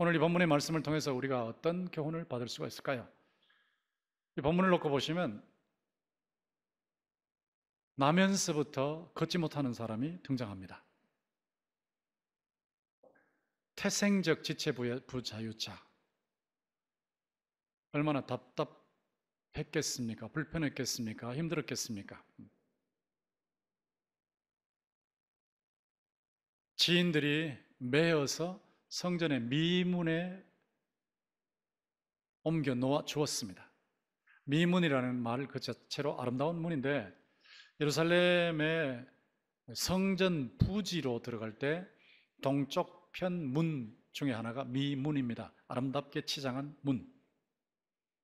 오늘 이 본문의 말씀을 통해서 우리가 어떤 교훈을 받을 수가 있을까요? 이 본문을 놓고 보시면 나면서부터 걷지 못하는 사람이 등장합니다. 태생적 지체부자유자 얼마나 답답했겠습니까? 불편했겠습니까? 힘들었겠습니까? 지인들이 매어서 성전에 미문에 옮겨 놓아 주었습니다. 미문이라는 말 그 자체로 아름다운 문인데 예루살렘의 성전 부지로 들어갈 때 동쪽 편문 중에 하나가 미문입니다. 아름답게 치장한 문.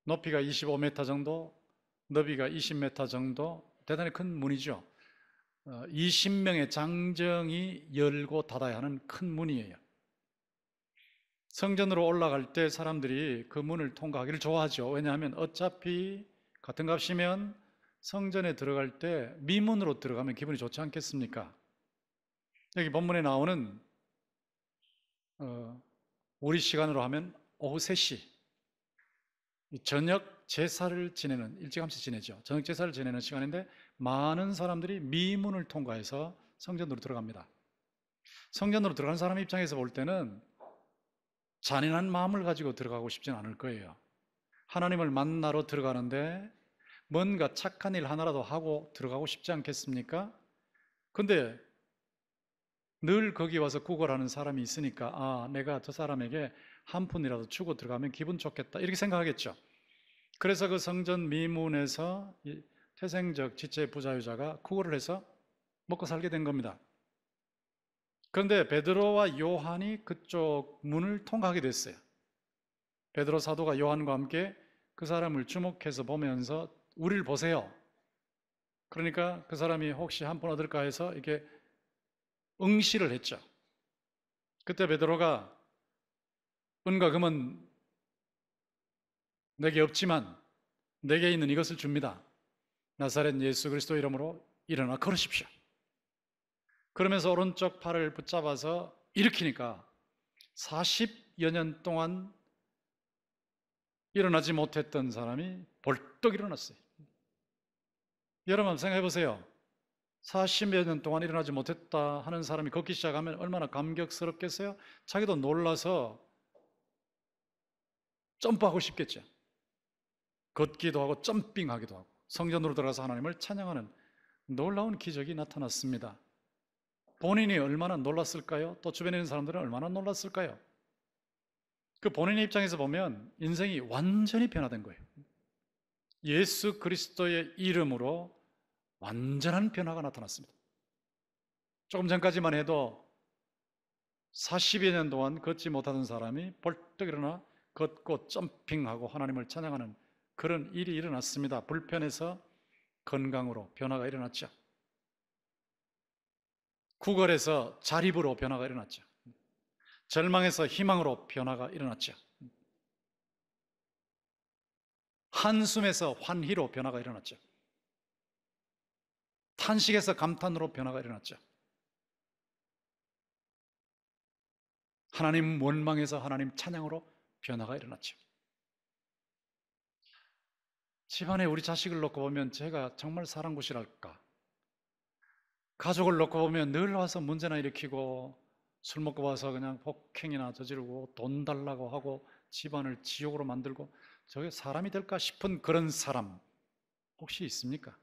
높이가 25m 정도, 너비가 20m 정도, 대단히 큰 문이죠. 20명의 어, 장정이 열고 닫아야 하는 큰 문이에요. 성전으로 올라갈 때 사람들이 그 문을 통과하기를 좋아하죠. 왜냐하면 어차피 같은 값이면 성전에 들어갈 때 미문으로 들어가면 기분이 좋지 않겠습니까? 여기 본문에 나오는 어, 우리 시간으로 하면 오후 3시 저녁 제사를 지내는 일찌감치 지내죠. 저녁 제사를 지내는 시간인데 많은 사람들이 미문을 통과해서 성전으로 들어갑니다. 성전으로 들어간 사람 입장에서 볼 때는 잔인한 마음을 가지고 들어가고 싶진 않을 거예요. 하나님을 만나러 들어가는데 뭔가 착한 일 하나라도 하고 들어가고 싶지 않겠습니까? 근데 늘 거기 와서 구걸하는 사람이 있으니까 아 내가 저 사람에게 한 푼이라도 주고 들어가면 기분 좋겠다 이렇게 생각하겠죠 그래서 그 성전 미문에서 태생적 지체 부자유자가 구걸을 해서 먹고 살게 된 겁니다 그런데 베드로와 요한이 그쪽 문을 통과하게 됐어요 베드로 사도가 요한과 함께 그 사람을 주목해서 보면서 우리를 보세요 그러니까 그 사람이 혹시 한 푼 얻을까 해서 이렇게 응시를 했죠. 그때 베드로가 은과 금은 내게 없지만 내게 있는 이것을 줍니다. 나사렛 예수 그리스도 이름으로 일어나 걸으십시오. 그러면서 오른쪽 팔을 붙잡아서 일으키니까 40여 년 동안 일어나지 못했던 사람이 벌떡 일어났어요. 여러분 생각해 보세요. 40여 년 동안 일어나지 못했다 하는 사람이 걷기 시작하면 얼마나 감격스럽겠어요? 자기도 놀라서 점프하고 싶겠죠. 걷기도 하고 점핑하기도 하고 성전으로 들어가서 하나님을 찬양하는 놀라운 기적이 나타났습니다. 본인이 얼마나 놀랐을까요? 또 주변에 있는 사람들은 얼마나 놀랐을까요? 그 본인의 입장에서 보면 인생이 완전히 변화된 거예요. 예수 그리스도의 이름으로 완전한 변화가 나타났습니다. 조금 전까지만 해도 40여 년 동안 걷지 못하던 사람이 벌떡 일어나 걷고 점핑하고 하나님을 찬양하는 그런 일이 일어났습니다. 불편해서 건강으로 변화가 일어났죠. 구걸에서 자립으로 변화가 일어났죠. 절망에서 희망으로 변화가 일어났죠. 한숨에서 환희로 변화가 일어났죠. 탄식에서 감탄으로 변화가 일어났죠. 하나님 원망에서 하나님 찬양으로 변화가 일어났죠. 집안에 우리 자식을 놓고 보면 제가 정말 사랑곳이랄까 가족을 놓고 보면 늘 와서 문제나 일으키고 술 먹고 와서 그냥 폭행이나 저지르고 돈 달라고 하고 집안을 지옥으로 만들고 저게 사람이 될까 싶은 그런 사람 혹시 있습니까?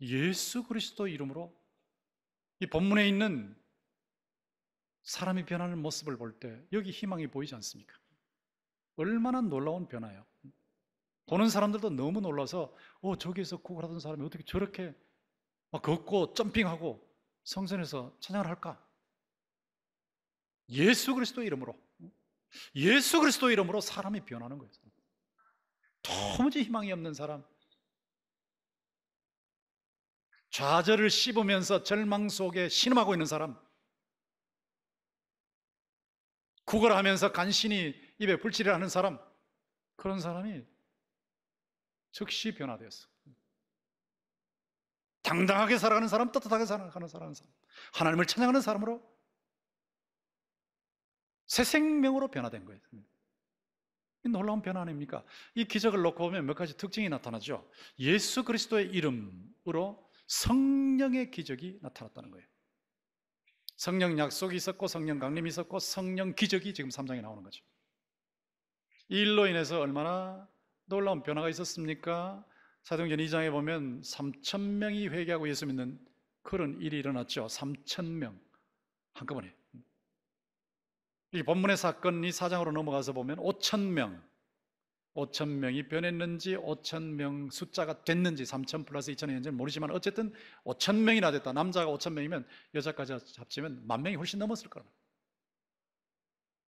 예수 그리스도 이름으로 이 본문에 있는 사람이 변하는 모습을 볼 때 여기 희망이 보이지 않습니까? 얼마나 놀라운 변화예요. 보는 사람들도 너무 놀라서 어 저기에서 구걸하던 사람이 어떻게 저렇게 막 걷고 점핑하고 성전에서 찬양을 할까? 예수 그리스도 이름으로 예수 그리스도 이름으로 사람이 변하는 거예요. 도무지 희망이 없는 사람, 좌절을 씹으면서 절망 속에 신음하고 있는 사람, 구걸하면서 간신히 입에 불치을 하는 사람, 그런 사람이 즉시 변화되었어. 당당하게 살아가는 사람, 떳떳하게 살아가는 사람, 하나님을 찬양하는 사람으로 새 생명으로 변화된 거예요. 놀라운 변화 아닙니까? 이 기적을 놓고 보면 몇 가지 특징이 나타나죠. 예수 그리스도의 이름으로 성령의 기적이 나타났다는 거예요. 성령 약속이 있었고 성령 강림이 있었고 성령 기적이 지금 3장에 나오는 거죠. 이 일로 인해서 얼마나 놀라운 변화가 있었습니까? 사도행전 2장에 보면 3천 명이 회개하고 예수 믿는 그런 일이 일어났죠. 3천 명 한꺼번에. 이 본문의 사건이 사장으로 넘어가서 보면 5천 명 5천 명이 변했는지 5천 명 숫자가 됐는지 3천 플러스 2천이 현재는 모르지만 어쨌든 5천 명이나 됐다. 남자가 5천 명이면 여자까지 잡치면 만 명이 훨씬 넘었을 거라.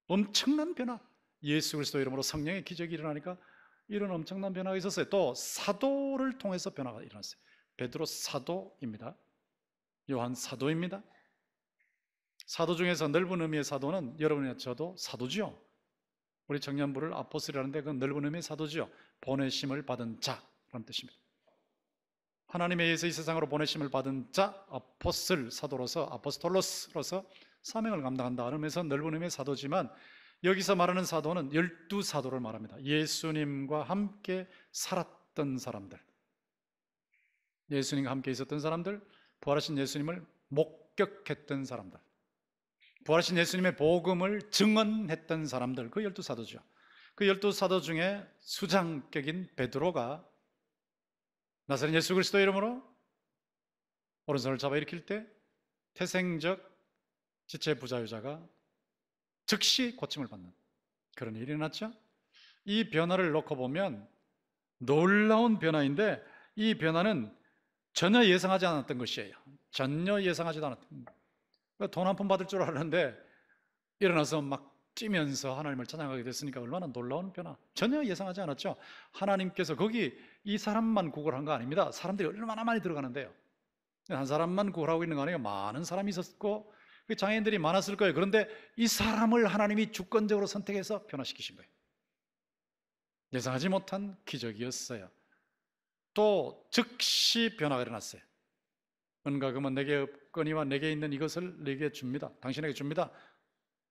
엄청난 변화. 예수 그리스도 이름으로 성령의 기적이 일어나니까 이런 엄청난 변화가 있었어요. 또 사도를 통해서 변화가 일어났어요. 베드로 사도입니다. 요한 사도입니다. 사도 중에서 넓은 의미의 사도는 여러분이나 저도 사도지요. 우리 정년부를 아포스리라는데 그건 넓은 의미의 사도지요. 보내심을 받은 자라는 뜻입니다. 하나님에 의해서 이 세상으로 보내심을 받은 자, 아포슬 사도로서 아포스톨로스로서 사명을 감당한다. 그러면서 넓은 의미의 사도지만 여기서 말하는 사도는 열두 사도를 말합니다. 예수님과 함께 살았던 사람들, 예수님과 함께 있었던 사람들, 부활하신 예수님을 목격했던 사람들. 부활하신 예수님의 복음을 증언했던 사람들, 그 열두 사도죠. 그 열두 사도 중에 수장격인 베드로가 나사렛 예수 그리스도 이름으로 오른손을 잡아 일으킬 때 태생적 지체 부자유자가 즉시 고침을 받는 그런 일이 일어났죠. 이 변화를 놓고 보면 놀라운 변화인데 이 변화는 전혀 예상하지 않았던 것이에요. 전혀 예상하지도 않았던 것. 그러니까 돈한 푼 받을 줄 알았는데 일어나서 막 뛰면서 하나님을 찬양하게 됐으니까 얼마나 놀라운 변화. 전혀 예상하지 않았죠. 하나님께서 거기 이 사람만 구걸한 거 아닙니다. 사람들이 얼마나 많이 들어가는데요. 한 사람만 구걸하고 있는 거 아니에요. 많은 사람이 있었고 그 장애인들이 많았을 거예요. 그런데 이 사람을 하나님이 주권적으로 선택해서 변화시키신 거예요. 예상하지 못한 기적이었어요. 또 즉시 변화가 일어났어요. 은가금은 내게 없거니와 내게 있는 이것을 내게 줍니다. 당신에게 줍니다.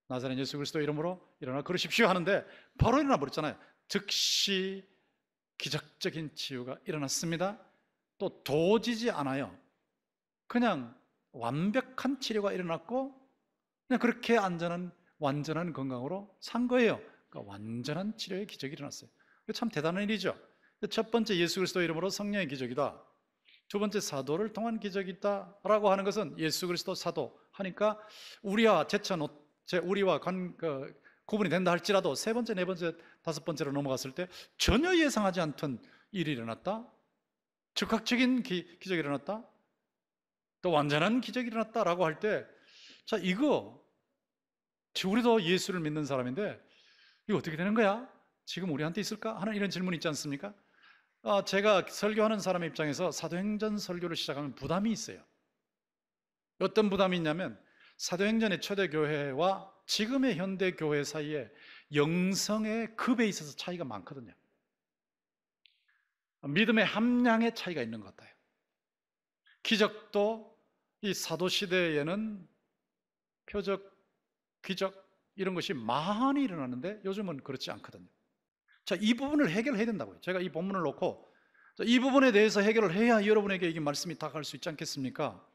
나사렛 예수 그리스도 이름으로 일어나 그러십시오 하는데 바로 일어나 버렸잖아요. 즉시 기적적인 치유가 일어났습니다. 또 도지지 않아요. 그냥 완벽한 치료가 일어났고 그냥 그렇게 안전한 완전한 건강으로 산 거예요. 그러니까 완전한 치료의 기적이 일어났어요. 참 대단한 일이죠. 첫 번째 예수 그리스도 이름으로 성령의 기적이다. 두 번째 사도를 통한 기적이 있다라고 하는 것은 예수 그리스도 사도 하니까 우리와 제쳐 우리와 관, 그, 구분이 된다 할지라도 세 번째, 네 번째, 다섯 번째로 넘어갔을 때 전혀 예상하지 않던 일이 일어났다. 즉각적인 기, 적이 일어났다. 또 완전한 기적이 일어났다라고 할 때 자, 이거 우리도 예수를 믿는 사람인데 이거 어떻게 되는 거야? 지금 우리한테 있을까? 하는 이런 질문 이 있지 않습니까? 아, 제가 설교하는 사람의 입장에서 사도행전 설교를 시작하면 부담이 있어요. 어떤 부담이 있냐면 사도행전의 초대교회와 지금의 현대교회 사이에 영성의 급에 있어서 차이가 많거든요. 믿음의 함량의 차이가 있는 것 같아요. 기적도 이 사도시대에는 표적, 기적, 이런 것이 많이 일어나는데 요즘은 그렇지 않거든요. 자, 이 부분을 해결해야 된다고요. 제가 이 본문을 놓고 이 부분에 대해서 해결을 해야 여러분에게 이 말씀이 다가갈수 있지 않겠습니까?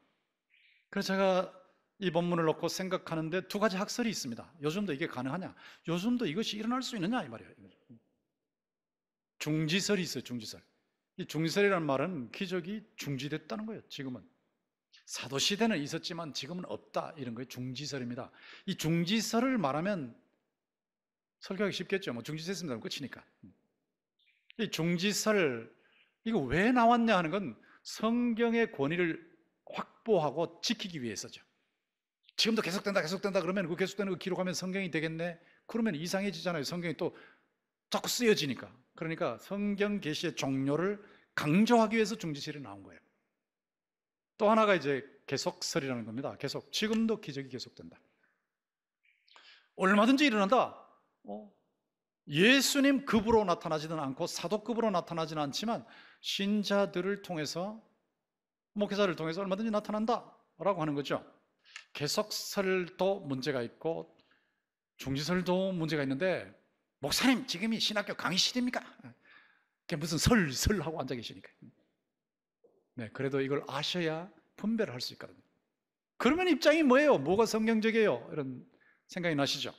그래서 제가 이 본문을 놓고 생각하는데 두 가지 학설이 있습니다. 요즘도 이게 가능하냐? 요즘도 이것이 일어날 수 있느냐? 이 말이에요. 중지설이 있어요, 중지설. 이 중지설이라는 말은 기적이 중지됐다는 거예요, 지금은. 사도시대는 있었지만 지금은 없다. 이런 거예요, 중지설입니다. 이 중지설을 말하면 설교하기 쉽겠죠. 뭐 중지세습니다 끝이니까. 이 중지설 이거 왜 나왔냐 하는 건 성경의 권위를 확보하고 지키기 위해서죠. 지금도 계속된다, 계속된다 그러면 그 계속되는 거 그 기록하면 성경이 되겠네. 그러면 이상해지잖아요. 성경이 또 자꾸 쓰여지니까. 그러니까 성경 계시의 종료를 강조하기 위해서 중지설이 나온 거예요. 또 하나가 이제 계속설이라는 겁니다. 계속 지금도 기적이 계속된다. 얼마든지 일어난다. 예수님 급으로 나타나지는 않고 사도급으로 나타나지는 않지만 신자들을 통해서 목회자를 통해서 얼마든지 나타난다라고 하는 거죠. 개석설도 문제가 있고 중지설도 문제가 있는데 목사님 지금이 신학교 강의 시대입니까? 무슨 설설 하고 앉아 계시니까. 네, 그래도 이걸 아셔야 분별할 수 있거든요. 그러면 입장이 뭐예요? 뭐가 성경적이에요? 이런 생각이 나시죠?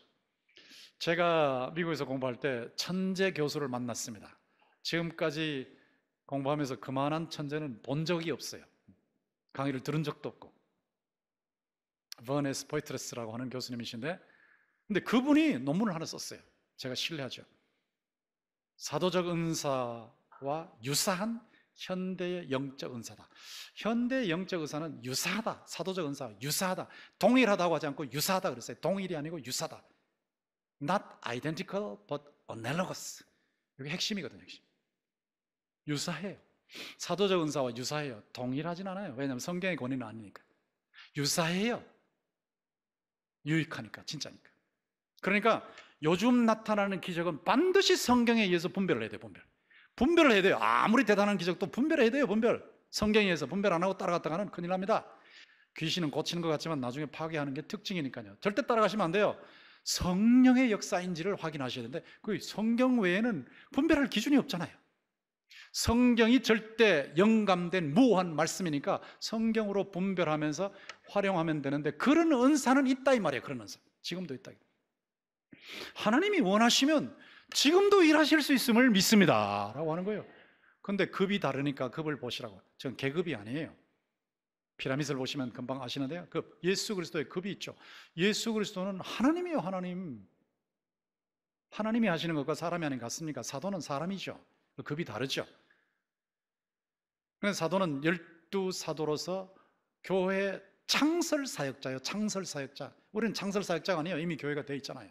제가 미국에서 공부할 때 천재 교수를 만났습니다. 지금까지 공부하면서 그만한 천재는 본 적이 없어요. 강의를 들은 적도 없고. 버네스 포이트레스라고 하는 교수님이신데, 근데 그분이 논문을 하나 썼어요. 제가 신뢰하죠. 사도적 은사와 유사한 현대의 영적 은사다. 현대의 영적 은사는 유사하다. 사도적 은사와 유사하다. 동일하다고 하지 않고 유사하다 그랬어요. 동일이 아니고 유사다. not identical but analogous. 여기 핵심이거든요, 핵심. 유사해요. 사도적 은사와 유사해요. 동일하진 않아요. 왜냐면 성경의 권위는 아니니까. 유사해요. 유익하니까, 진짜니까. 그러니까 요즘 나타나는 기적은 반드시 성경에 의해서 분별을 해야 돼요, 분별. 분별을 해야 돼요. 아무리 대단한 기적도 분별해야 돼요, 분별. 성경에 의해서 분별 안 하고 따라갔다가는 큰일 납니다. 귀신은 고치는 것 같지만 나중에 파괴하는 게 특징이니까요. 절대 따라가시면 안 돼요. 성령의 역사인지를 확인하셔야 되는데 그 성경 외에는 분별할 기준이 없잖아요. 성경이 절대 영감된 무한 말씀이니까 성경으로 분별하면서 활용하면 되는데 그런 은사는 있다 이 말이에요. 그런 은사. 지금도 있다. 하나님이 원하시면 지금도 일하실 수 있음을 믿습니다. 라고 하는 거예요. 근데 급이 다르니까 급을 보시라고. 전 계급이 아니에요. 피라미드를 보시면 금방 아시는데요. 그 예수 그리스도의 급이 있죠. 예수 그리스도는 하나님이요 하나님. 하나님이 하시는 것과 사람이 하는 것 같습니까? 사도는 사람이죠. 그 급이 다르죠. 그래서 사도는 열두 사도로서 교회 창설 사역자요 창설 사역자. 우리는 창설 사역자가 아니에요. 이미 교회가 돼 있잖아요.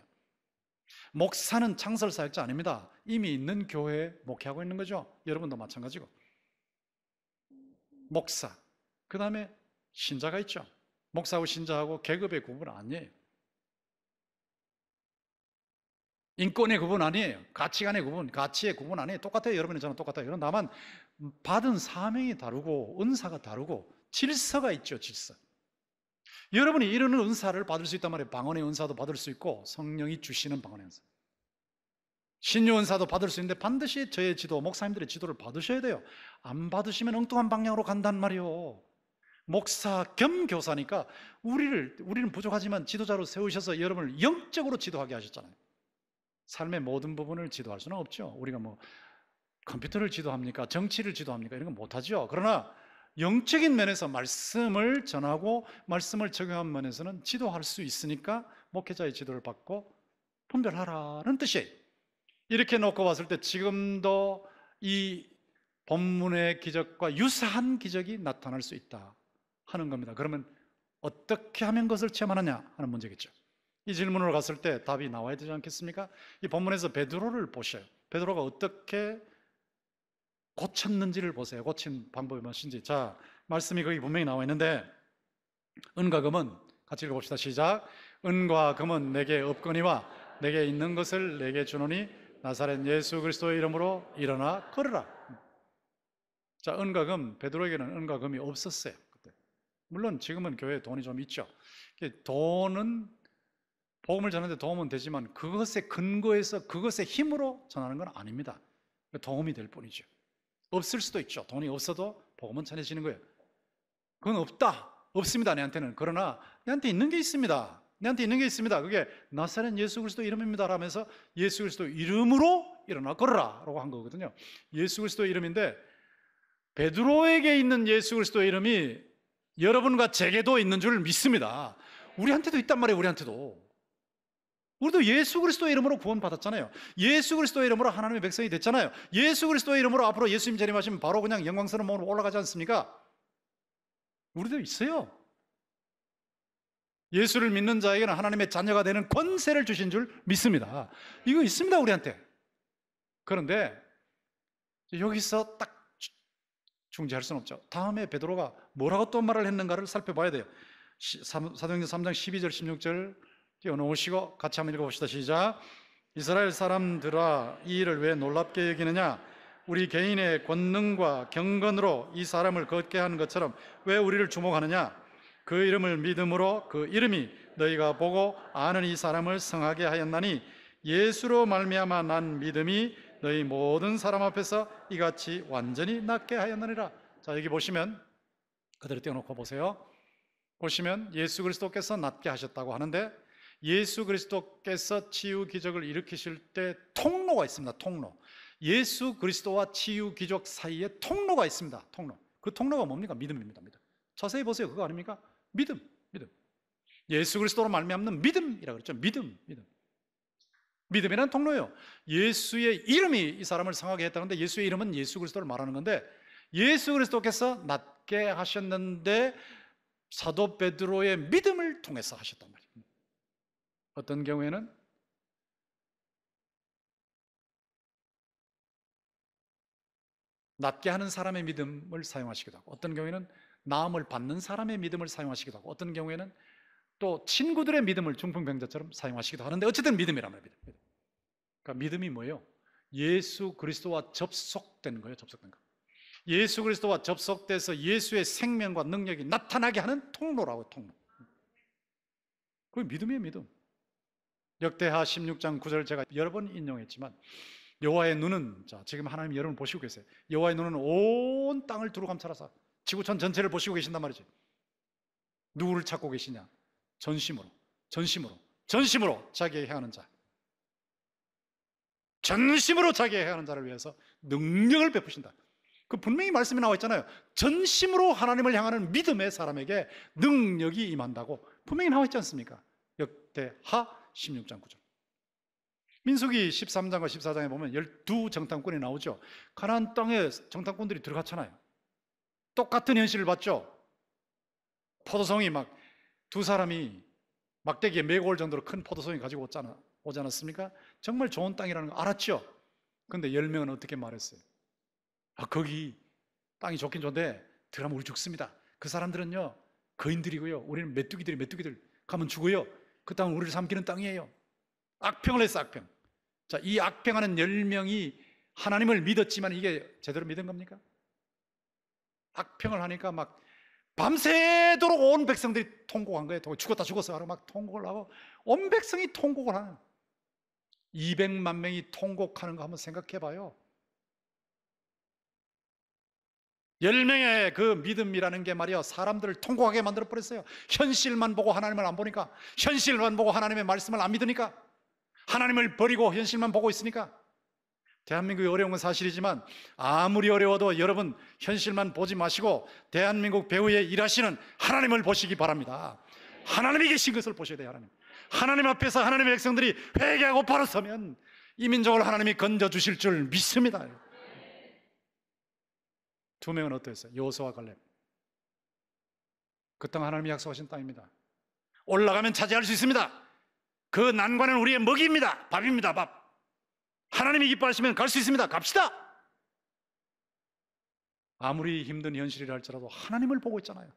목사는 창설 사역자 아닙니다. 이미 있는 교회에 목회하고 있는 거죠. 여러분도 마찬가지고. 목사, 그 다음에 신자가 있죠. 목사하고 신자하고 계급의 구분 아니에요. 인권의 구분 아니에요. 가치관의 구분, 가치의 구분 아니에요. 똑같아요. 여러분이 저는 똑같아요. 여러분 다만 받은 사명이 다르고 은사가 다르고 질서가 있죠. 질서. 여러분이 이러는 은사를 받을 수 있단 말이에요. 방언의 은사도 받을 수 있고 성령이 주시는 방언의 은사. 신유 은사도 받을 수 있는데 반드시 저의 지도, 목사님들의 지도를 받으셔야 돼요. 안 받으시면 엉뚱한 방향으로 간단 말이요. 목사 겸 교사니까 우리를 우리는 부족하지만 지도자로 세우셔서 여러분을 영적으로 지도하게 하셨잖아요. 삶의 모든 부분을 지도할 수는 없죠. 우리가 뭐 컴퓨터를 지도합니까? 정치를 지도합니까? 이런 건못 하죠. 그러나 영적인 면에서 말씀을 전하고 말씀을 적용한 면에서는 지도할 수 있으니까 목회자의 지도를 받고 분별하라는 뜻이에요. 이렇게 놓고 봤을 때 지금도 이 본문의 기적과 유사한 기적이 나타날 수 있다. 하는 겁니다. 그러면 어떻게 하면 그것을 체험하느냐 하는 문제겠죠. 이 질문으로 갔을 때 답이 나와야 되지 않겠습니까? 이 본문에서 베드로를 보셔요. 베드로가 어떻게 고쳤는지를 보세요. 고친 방법이 무엇인지. 자, 말씀이 거기 분명히 나와 있는데 은과 금은 같이 읽어봅시다. 시작. 은과 금은 내게 없거니와 내게 있는 것을 내게 주노니 나사렛 예수 그리스도의 이름으로 일어나 걸으라. 자, 은과 금 베드로에게는 은과 금이 없었어요. 물론 지금은 교회에 돈이 좀 있죠. 돈은 복음을 전하는데 도움은 되지만 그것에 근거해서 그것의 힘으로 전하는 건 아닙니다. 도움이 될 뿐이죠. 없을 수도 있죠. 돈이 없어도 복음은 전해지는 거예요. 그건 없다. 없습니다. 내한테는. 그러나 내한테 있는 게 있습니다. 내한테 있는 게 있습니다. 그게 나사렛 예수 그리스도 이름입니다. 라면서 예수 그리스도 이름으로 일어나 걸어라. 라고 한 거거든요. 예수 그리스도 이름인데 베드로에게 있는 예수 그리스도 이름이 여러분과 제게도 있는 줄 믿습니다. 우리한테도 있단 말이에요, 우리한테도. 우리도 예수 그리스도의 이름으로 구원받았잖아요. 예수 그리스도의 이름으로 하나님의 백성이 됐잖아요. 예수 그리스도의 이름으로 앞으로 예수님 자림하시면 바로 그냥 영광스러운 몸으로 올라가지 않습니까? 우리도 있어요. 예수를 믿는 자에게는 하나님의 자녀가 되는 권세를 주신 줄 믿습니다. 이거 있습니다, 우리한테. 그런데 여기서 딱 중지할 수는 없죠. 다음에 베드로가 뭐라고 또 말을 했는가를 살펴봐야 돼요. 사도행전 3장 12절 16절 띄워놓으시고 같이 한번 읽어봅시다. 시작. 이스라엘 사람들아 이 일을 왜 놀랍게 여기느냐? 우리 개인의 권능과 경건으로 이 사람을 걷게 하는 것처럼 왜 우리를 주목하느냐? 그 이름을 믿음으로 그 이름이 너희가 보고 아는 이 사람을 성하게 하였나니 예수로 말미암아 난 믿음이 너희 모든 사람 앞에서 이같이 완전히 낫게 하였느니라. 자, 여기 보시면 그대로 띄워놓고 보세요. 보시면 예수 그리스도께서 낫게 하셨다고 하는데 예수 그리스도께서 치유 기적을 일으키실 때 통로가 있습니다. 통로. 예수 그리스도와 치유 기적 사이에 통로가 있습니다. 통로. 그 통로가 뭡니까? 믿음입니다. 믿음. 자세히 보세요. 그거 아닙니까? 믿음. 믿음. 예수 그리스도로 말미암는 믿음이라 고 그랬죠. 믿음. 믿음. 믿음이란 통로예요. 예수의 이름이 이 사람을 상하게 했다는데 예수의 이름은 예수 그리스도를 말하는 건데 예수 그리스도께서 낫게 하셨는데 사도 베드로의 믿음을 통해서 하셨단 말이에요. 어떤 경우에는 낫게 하는 사람의 믿음을 사용하시기도 하고 어떤 경우에는 나음을 받는 사람의 믿음을 사용하시기도 하고 어떤 경우에는 또 친구들의 믿음을 중풍병자처럼 사용하시기도 하는데 어쨌든 믿음이란 말입니다 그러니까 믿음이 뭐예요? 예수 그리스도와 접속되는 거예요. 접속된 거. 예수 그리스도와 접속돼서 예수의 생명과 능력이 나타나게 하는 통로라고 통로. 그게 믿음이에요, 믿음. 역대하 16장 9절 제가 여러 번 인용했지만 여호와의 눈은 자, 지금 하나님 여러분 보시고 계세요. 여호와의 눈은 온 땅을 두루 감찰하사 지구촌 전체를 보시고 계신단 말이지. 누구를 찾고 계시냐? 전심으로, 전심으로, 전심으로 자기의 향하는 자. 전심으로 자기 해야 하는 자를 위해서 능력을 베푸신다. 그 분명히 말씀이 나와 있잖아요. 전심으로 하나님을 향하는 믿음의 사람에게 능력이 임한다고 분명히 나와 있지 않습니까? 역대하 16장 9절. 민숙이 13장과 14장에 보면 12 정탐꾼이 나오죠. 가나 땅에 정탐꾼들이 들어갔잖아요. 똑같은 현실을 봤죠. 포도송이 막 두 사람이 막대기에 메고 올 정도로 큰 포도송이 가지고 오잖아, 오지 않았습니까? 정말 좋은 땅이라는 거 알았죠? 근데 열명은 어떻게 말했어요? 아, 거기 땅이 좋긴 좋은데 들어가면 우리 죽습니다. 그 사람들은요, 거인들이고요. 우리는 메뚜기들이 메뚜기들 가면 죽어요. 그 땅은 우리를 삼키는 땅이에요. 악평을 했어, 악평. 자, 이 악평하는 열명이 하나님을 믿었지만 이게 제대로 믿은 겁니까? 악평을 하니까 막 밤새도록 온 백성들이 통곡한 거예요. 죽었다 죽었어. 막 통곡을 하고 온 백성이 통곡을 하는 200만 명이 통곡하는 거 한번 생각해 봐요. 10명의 그 믿음이라는 게말이야 사람들을 통곡하게 만들어 버렸어요. 현실만 보고 하나님을 안 보니까, 현실만 보고 하나님의 말씀을 안 믿으니까, 하나님을 버리고 현실만 보고 있으니까. 대한민국이 어려운 건 사실이지만 아무리 어려워도 여러분 현실만 보지 마시고 대한민국 배후에 일하시는 하나님을 보시기 바랍니다. 하나님이 계신 것을 보셔야 돼요, 하나님. 하나님 앞에서 하나님의 백성들이 회개하고 바로 서면 이 민족을 하나님이 건져 주실 줄 믿습니다. 두 명은 어떠했어요? 요수와 갈렙. 그 땅 하나님이 약속하신 땅입니다. 올라가면 차지할 수 있습니다. 그 난관은 우리의 먹이입니다. 밥입니다. 밥. 하나님이 기뻐하시면 갈 수 있습니다. 갑시다. 아무리 힘든 현실이라 할지라도 하나님을 보고 있잖아요.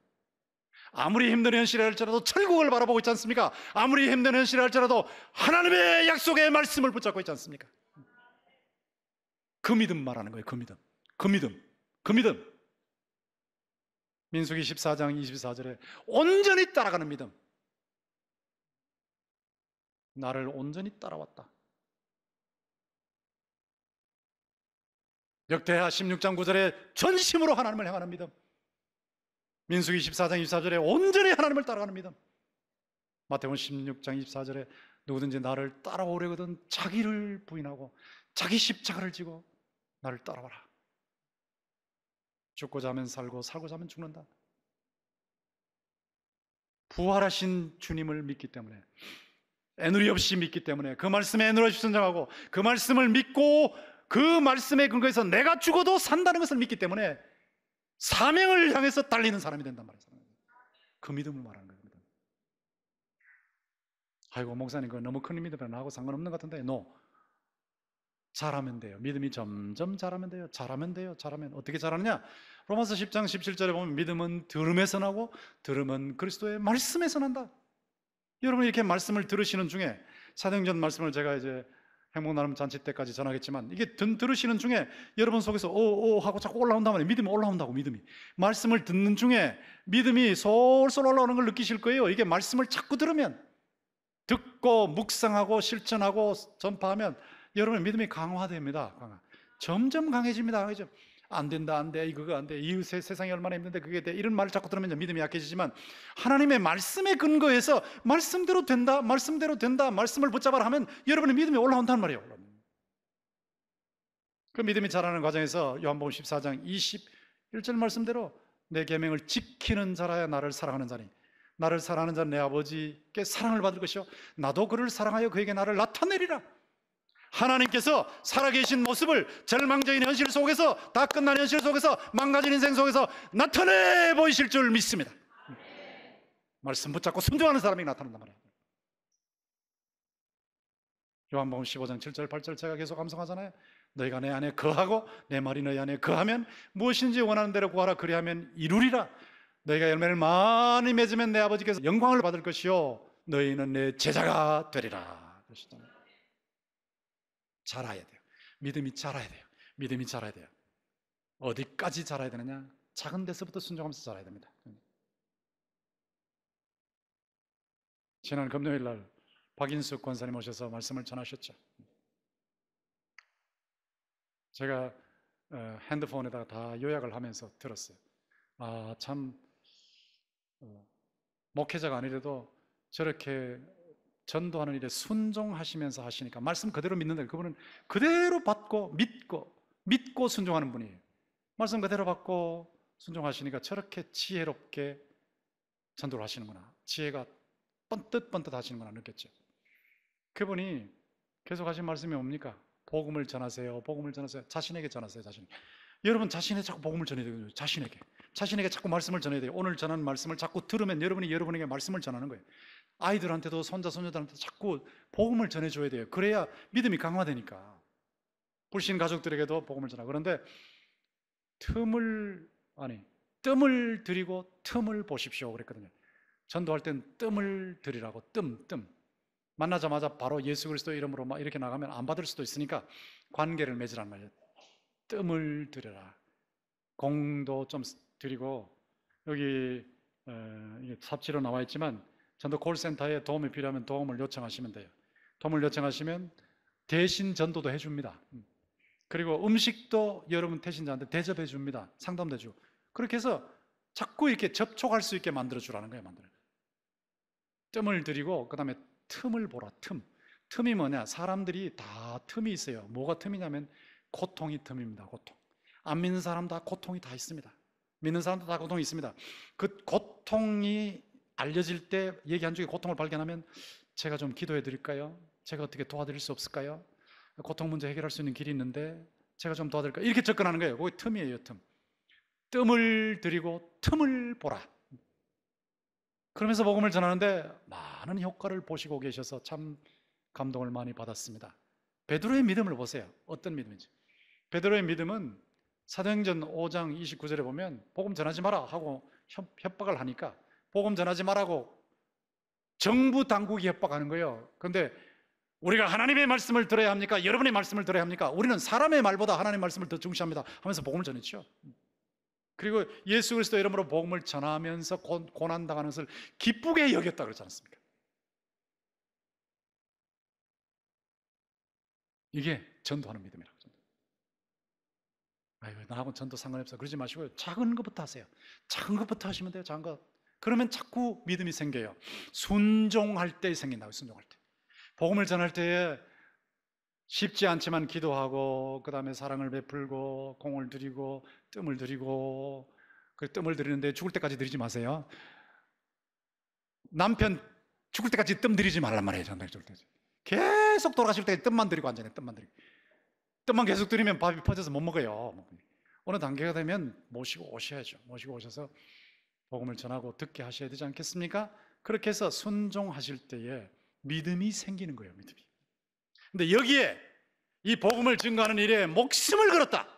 아무리 힘든 현실이 할지라도 천국을 바라보고 있지 않습니까? 아무리 힘든 현실이 할지라도 하나님의 약속의 말씀을 붙잡고 있지 않습니까? 그 믿음 말하는 거예요. 그 믿음. 그 믿음. 그 믿음. 민수기 14장 24절에 온전히 따라가는 믿음. 나를 온전히 따라왔다. 역대하 16장 9절에 전심으로 하나님을 향하는 믿음. 민수기 24장 24절에 온전히 하나님을 따라가는 믿음. 마태복음 16장 24절에 누구든지 나를 따라오려거든 자기를 부인하고 자기 십자가를 지고 나를 따라와라. 죽고자 하면 살고 살고자 하면 죽는다. 부활하신 주님을 믿기 때문에 애누리 없이 믿기 때문에 그 말씀에 애누리 없이 순정하고 그 말씀을 믿고 그 말씀에 근거해서 내가 죽어도 산다는 것을 믿기 때문에 사명을 향해서 달리는 사람이 된단 말이에요. 그 믿음을 말하는 겁니다. 그 아이고 목사님 그 너무 큰 믿음이라 나하고 상관없는 것 같은데 no. 잘하면 돼요. 믿음이 점점 잘하면 돼요. 잘하면 돼요. 잘하면 어떻게 잘하느냐? 로마서 10장 17절에 보면 믿음은 들음에서 나고 들음은 그리스도의 말씀에서 난다. 여러분 이렇게 말씀을 들으시는 중에 사도전 말씀을 제가 이제 행복 나눔 잔치 때까지 전하겠지만 이게 듣, 들으시는 중에 여러분 속에서 오오 하고 자꾸 올라온다 말이에요. 믿음이 올라온다고 믿음이 말씀을 듣는 중에 믿음이 솔솔 올라오는 걸 느끼실 거예요. 이게 말씀을 자꾸 들으면 듣고 묵상하고 실천하고 전파하면 여러분의 믿음이 강화됩니다. 강화. 점점 강해집니다. 강해져. 안 된다, 안 돼, 이거가 안 돼, 이웃의 세상이 얼마나 힘든데 그게 돼. 이런 말을 자꾸 들으면 믿음이 약해지지만 하나님의 말씀에 근거해서 말씀대로 된다, 말씀대로 된다, 말씀을 붙잡아라 하면 여러분의 믿음이 올라온단 말이에요. 그 믿음이 자라는 과정에서 요한복음 14장 21절 말씀대로 내 계명을 지키는 자라야 나를 사랑하는 자니 나를 사랑하는 자는 내 아버지께 사랑을 받을 것이요 나도 그를 사랑하여 그에게 나를 나타내리라. 하나님께서 살아계신 모습을 절망적인 현실 속에서 다 끝난 현실 속에서 망가진 인생 속에서 나타내 보이실 줄 믿습니다. 말씀 붙잡고 순종하는 사람이 나타난단 말이에요. 요한복음 15장 7절 8절 제가 계속 감성하잖아요. 너희가 내 안에 거하고 내 말이 너희 안에 거하면 무엇인지 원하는 대로 구하라 그리하면 이루리라. 너희가 열매를 많이 맺으면 내 아버지께서 영광을 받을 것이요 너희는 내 제자가 되리라. 그러시잖아요. 자라야 돼요. 믿음이 자라야 돼요. 믿음이 자라야 돼요. 어디까지 자라야 되느냐? 작은 데서부터 순종하면서 자라야 됩니다. 지난 금요일 날 박인숙 권사님 오셔서 말씀을 전하셨죠. 제가 어, 핸드폰에다가 다 요약을 하면서 들었어요. 아, 참, 어, 목회자가 아니래도 저렇게 전도하는 일에 순종하시면서 하시니까 말씀 그대로 믿는다. 그분은 그대로 받고 믿고 믿고 순종하는 분이에요. 말씀 그대로 받고 순종하시니까 저렇게 지혜롭게 전도를 하시는구나. 지혜가 뻔뜻뻔뜻 하시는구나 느꼈죠. 그분이 계속 하신 말씀이 뭡니까? 복음을 전하세요. 복음을 전하세요. 자신에게 전하세요. 자신. 여러분 자신에 자꾸 복음을 전해야 돼요. 자신에게. 자신에게 자꾸 말씀을 전해야 돼요. 오늘 전하는 말씀을 자꾸 들으면 여러분이 여러분에게 말씀을 전하는 거예요. 아이들한테도 손자 손녀들한테 자꾸 복음을 전해줘야 돼요. 그래야 믿음이 강화되니까 불신 가족들에게도 복음을 전하. 그런데 틈을 아니 뜸을 들이고 틈을 보십시오 그랬거든요. 전도할 땐 뜸을 들이라고 뜸 뜸. 만나자마자 바로 예수 그리스도 이름으로 막 이렇게 나가면 안 받을 수도 있으니까 관계를 맺으란 말이에요. 뜸을 들여라. 공도 좀 드리고 여기 어, 이게 삽지로 나와 있지만 전도 콜센터에 도움이 필요하면 도움을 요청하시면 돼요. 도움을 요청하시면 대신 전도도 해줍니다. 음. 그리고 음식도 여러분 태신자한테 대접해 줍니다. 상담도 해주고. 그렇게 해서 자꾸 이렇게 접촉할 수 있게 만들어 주라는 거예요, 만들어. 뜸을 들이고, 그 다음에 틈을 보라, 틈. 틈이 뭐냐? 사람들이 다 틈이 있어요. 뭐가 틈이냐면 고통이 틈입니다, 고통. 안 믿는 사람 다 고통이 다 있습니다. 믿는 사람도 다 고통이 있습니다. 그 고통이 알려질 때 얘기한 중에 고통을 발견하면 제가 좀 기도해 드릴까요? 제가 어떻게 도와드릴 수 없을까요? 고통 문제 해결할 수 있는 길이 있는데 제가 좀 도와드릴까요? 이렇게 접근하는 거예요. 그게 틈이에요, 틈. 뜸을 드리고 틈을 보라. 그러면서 복음을 전하는데 많은 효과를 보시고 계셔서 참 감동을 많이 받았습니다. 베드로의 믿음을 보세요. 어떤 믿음인지. 베드로의 믿음은 사도행전 5장 29절에 보면 복음 전하지 마라 하고 협박을 하니까 복음 전하지 말라고 정부 당국이 협박하는 거예요. 근데 우리가 하나님의 말씀을 들어야 합니까? 여러분의 말씀을 들어야 합니까? 우리는 사람의 말보다 하나님의 말씀을 더 중시합니다. 하면서 복음을 전했죠. 그리고 예수 그리스도 이름으로 복음을 전하면서 고난 당하는 것을 기쁘게 여겼다 그러지 않습니까? 이게 전도하는 믿음이라고. 아이고 나하고 전도 상관없어. 그러지 마시고요. 작은 것부터 하세요. 작은 것부터 하시면 돼요. 작은 것. 그러면 자꾸 믿음이 생겨요. 순종할 때 생긴다고, 순종할 때. 복음을 전할 때에 쉽지 않지만 기도하고, 그 다음에 사랑을 베풀고, 공을 들이고, 뜸을 들이고, 그 뜸을 들이는데 죽을 때까지 들이지 마세요. 남편 죽을 때까지 뜸 들이지 말란 말이에요. 전날 죽을 때까지. 계속 돌아가실 때 뜸만 들이고 앉아요. 뜸만 들이고. 뜸만 계속 들이면 밥이 퍼져서 못 먹어요. 어느 단계가 되면 모시고 오셔야죠. 모시고 오셔서 복음을 전하고 듣게 하셔야 되지 않겠습니까? 그렇게 해서 순종하실 때에 믿음이 생기는 거예요, 믿음이. 근데 여기에 이 복음을 증거하는 일에 목숨을 걸었다.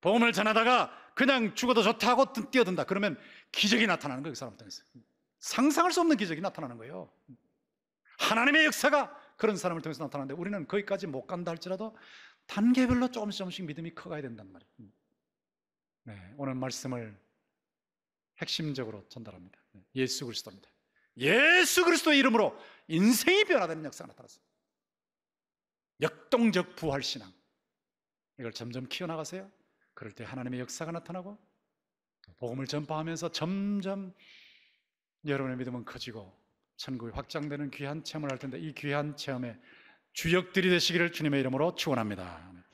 복음을 전하다가 그냥 죽어도 좋다 고 뛰어든다. 그러면 기적이 나타나는 거예요, 그 사람 통해서. 상상할 수 없는 기적이 나타나는 거예요. 하나님의 역사가 그런 사람을 통해서 나타나는데 우리는 거기까지 못 간다 할지라도 단계별로 조금씩 조금씩 믿음이 커가야 된단 말이에요. 네, 오늘 말씀을 핵심적으로 전달합니다. 네, 예수 그리스도입니다. 예수 그리스도의 이름으로 인생이 변화되는 역사가 나타났습니다. 역동적 부활신앙. 이걸 점점 키워나가세요. 그럴 때 하나님의 역사가 나타나고, 복음을 전파하면서 점점 여러분의 믿음은 커지고, 천국이 확장되는 귀한 체험을 할 텐데, 이 귀한 체험에 주역들이 되시기를 주님의 이름으로 축원합니다.